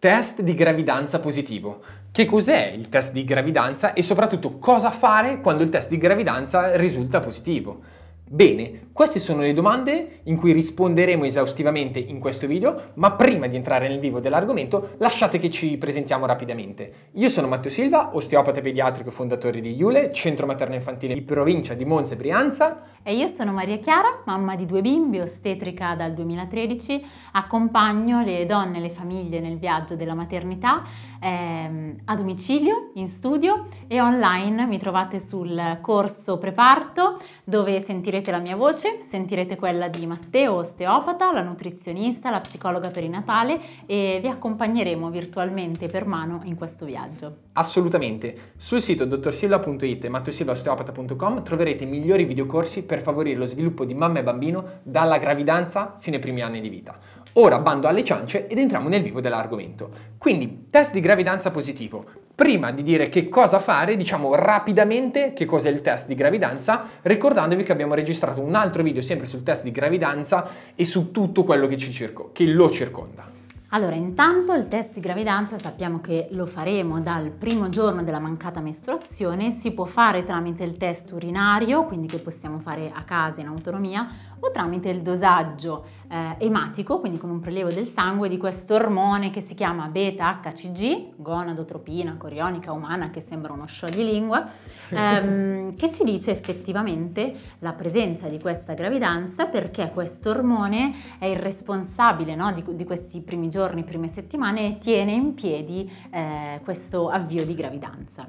Test di gravidanza positivo. Che cos'è il test di gravidanza e soprattutto cosa fare quando il test di gravidanza risulta positivo? Bene, queste sono le domande in cui risponderemo esaustivamente in questo video, ma prima di entrare nel vivo dell'argomento lasciate che ci presentiamo rapidamente. Io sono Matteo Silva, osteopata pediatrico e fondatore di Iule, centro materno infantile di provincia di Monza e Brianza. E io sono Maria Chiara, mamma di due bimbi, ostetrica dal 2013, accompagno le donne e le famiglie nel viaggio della maternità ehm, a domicilio, in studio e online mi trovate sul corso preparto dove sentirete la mia voce voce sentirete quella di Matteo, osteopata, la nutrizionista, la psicologa per Natale e vi accompagneremo virtualmente per mano in questo viaggio. Assolutamente. Sul sito dottorsilva.it e matteosilvaosteopata.com troverete i migliori videocorsi per favorire lo sviluppo di mamma e bambino dalla gravidanza fino ai primi anni di vita. Ora bando alle ciance ed entriamo nel vivo dell'argomento. Quindi, test di gravidanza positivo prima di dire che cosa fare, diciamo rapidamente che cos'è il test di gravidanza, ricordandovi che abbiamo registrato un altro video sempre sul test di gravidanza e su tutto quello che, circo, che lo circonda. Allora, intanto il test di gravidanza sappiamo che lo faremo dal primo giorno della mancata mestruazione, si può fare tramite il test urinario, quindi che possiamo fare a casa in autonomia, o tramite il dosaggio eh, ematico, quindi con un prelievo del sangue di questo ormone che si chiama beta-HCG, gonadotropina corionica umana che sembra uno scioglilingua, ehm, che ci dice effettivamente la presenza di questa gravidanza perché questo ormone è il responsabile no, di, di, questi primi giorni, prime settimane e tiene in piedi eh, questo avvio di gravidanza.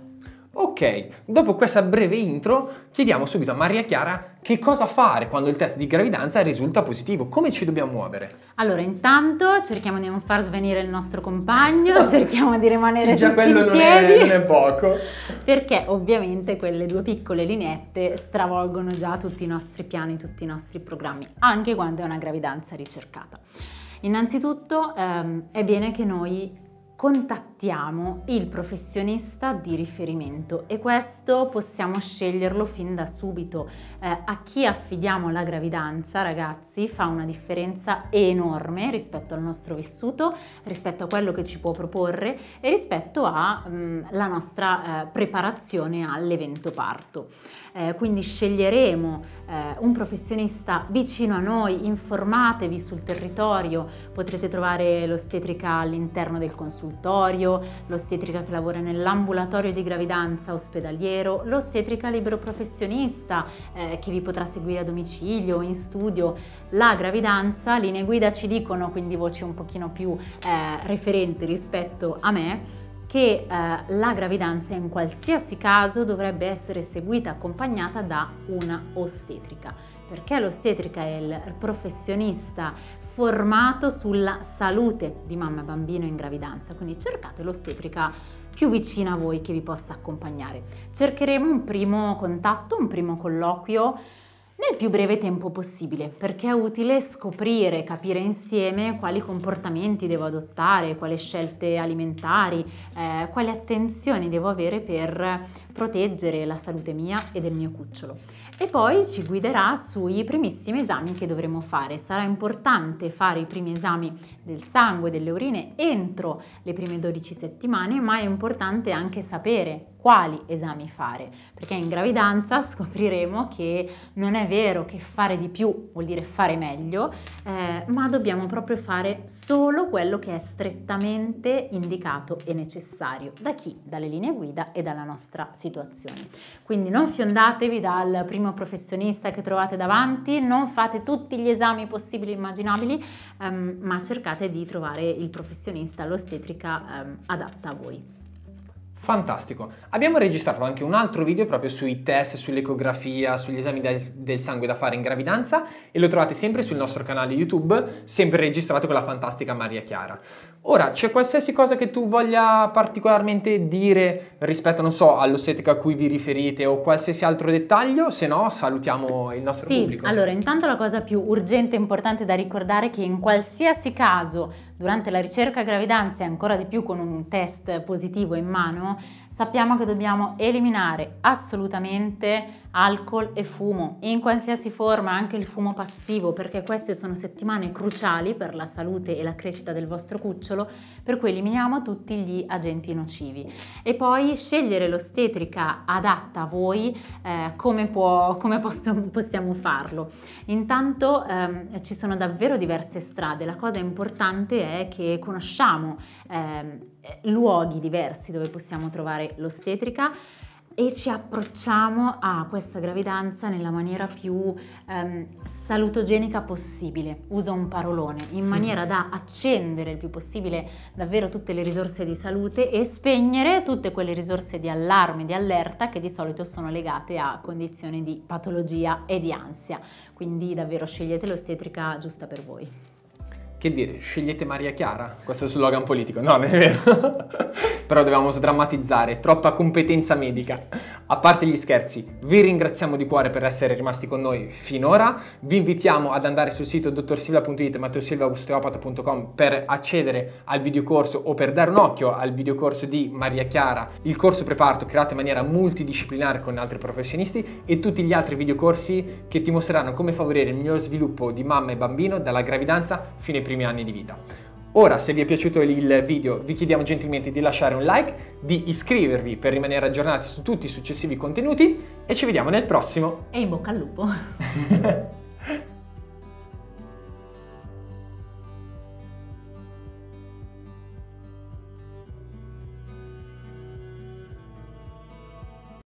Ok, dopo questa breve intro chiediamo subito a Maria Chiara che cosa fare quando il test di gravidanza risulta positivo, come ci dobbiamo muovere? Allora, intanto cerchiamo di non far svenire il nostro compagno, cerchiamo di rimanere già quello in piedi, non è, non è poco. Perché ovviamente quelle due piccole lineette stravolgono già tutti i nostri piani, tutti i nostri programmi, anche quando è una gravidanza ricercata. Innanzitutto ehm, è bene che noi contattiamo il professionista di riferimento e questo possiamo sceglierlo fin da subito. Eh, a chi affidiamo la gravidanza, ragazzi, fa una differenza enorme rispetto al nostro vissuto, rispetto a quello che ci può proporre e rispetto alla mm, nostra eh, preparazione all'evento parto. Eh, quindi sceglieremo eh, un professionista vicino a noi, informatevi sul territorio, potrete trovare l'ostetrica all'interno del consulto consultorio, l'ostetrica che lavora nell'ambulatorio di gravidanza ospedaliero, l'ostetrica libero professionista eh, che vi potrà seguire a domicilio, in studio, la gravidanza, linee guida ci dicono, quindi voci un pochino più eh, referenti rispetto a me, che eh, la gravidanza in qualsiasi caso dovrebbe essere seguita accompagnata da una ostetrica, perché l'ostetrica è il professionista formato sulla salute di mamma e bambino in gravidanza, quindi cercate l'ostetrica più vicina a voi che vi possa accompagnare. Cercheremo un primo contatto, un primo colloquio nel più breve tempo possibile, perché è utile scoprire, capire insieme quali comportamenti devo adottare, quali scelte alimentari, eh, quali attenzioni devo avere per proteggere la salute mia e del mio cucciolo. E poi ci guiderà sui primissimi esami che dovremo fare. Sarà importante fare i primi esami del sangue, delle urine entro le prime 12 settimane, ma è importante anche sapere quali esami fare, perché in gravidanza scopriremo che non è vero che fare di più vuol dire fare meglio, eh, ma dobbiamo proprio fare solo quello che è strettamente indicato e necessario da chi? Dalle linee guida e dalla nostra situazione situazioni. Quindi non fiondatevi dal primo professionista che trovate davanti, non fate tutti gli esami possibili e immaginabili, um, ma cercate di trovare il professionista, l'ostetrica um, adatta a voi. Fantastico. Abbiamo registrato anche un altro video proprio sui test, sull'ecografia, sugli esami del, del, sangue da fare in gravidanza e lo trovate sempre sul nostro canale YouTube, sempre registrato con la fantastica Maria Chiara. Ora, c'è qualsiasi cosa che tu voglia particolarmente dire rispetto, non so, all'ostetica a cui vi riferite o qualsiasi altro dettaglio, se no salutiamo il nostro sì, pubblico. Sì, allora intanto la cosa più urgente e importante da ricordare è che in qualsiasi caso durante la ricerca gravidanza e ancora di più con un test positivo in mano, sappiamo che dobbiamo eliminare assolutamente alcol e fumo in qualsiasi forma, anche il fumo passivo, perché queste sono settimane cruciali per la salute e la crescita del vostro cucciolo, per cui eliminiamo tutti gli agenti nocivi. E poi scegliere l'ostetrica adatta a voi, eh, come, può, come posso, possiamo farlo. Intanto ehm, ci sono davvero diverse strade, la cosa importante è che conosciamo ehm, luoghi diversi dove possiamo trovare l'ostetrica e ci approcciamo a questa gravidanza nella maniera più ehm, salutogenica possibile, uso un parolone, in mm-hmm. maniera da accendere il più possibile davvero tutte le risorse di salute e spegnere tutte quelle risorse di allarme, di allerta che di solito sono legate a condizioni di patologia e di ansia. Quindi davvero scegliete l'ostetrica giusta per voi. Che dire, scegliete Maria Chiara? Questo è slogan politico, no, non è vero. però dobbiamo sdrammatizzare, troppa competenza medica. A parte gli scherzi, vi ringraziamo di cuore per essere rimasti con noi finora, vi invitiamo ad andare sul sito dottorsilva.it matteosilvaosteopata.com per accedere al videocorso o per dare un occhio al videocorso di Maria Chiara, il corso preparto creato in maniera multidisciplinare con altri professionisti e tutti gli altri videocorsi che ti mostreranno come favorire il mio sviluppo di mamma e bambino dalla gravidanza fino ai primi anni di vita. Ora, se vi è piaciuto il video, vi chiediamo gentilmente di lasciare un like, di iscrivervi per rimanere aggiornati su tutti i successivi contenuti e ci vediamo nel prossimo. E in bocca al lupo!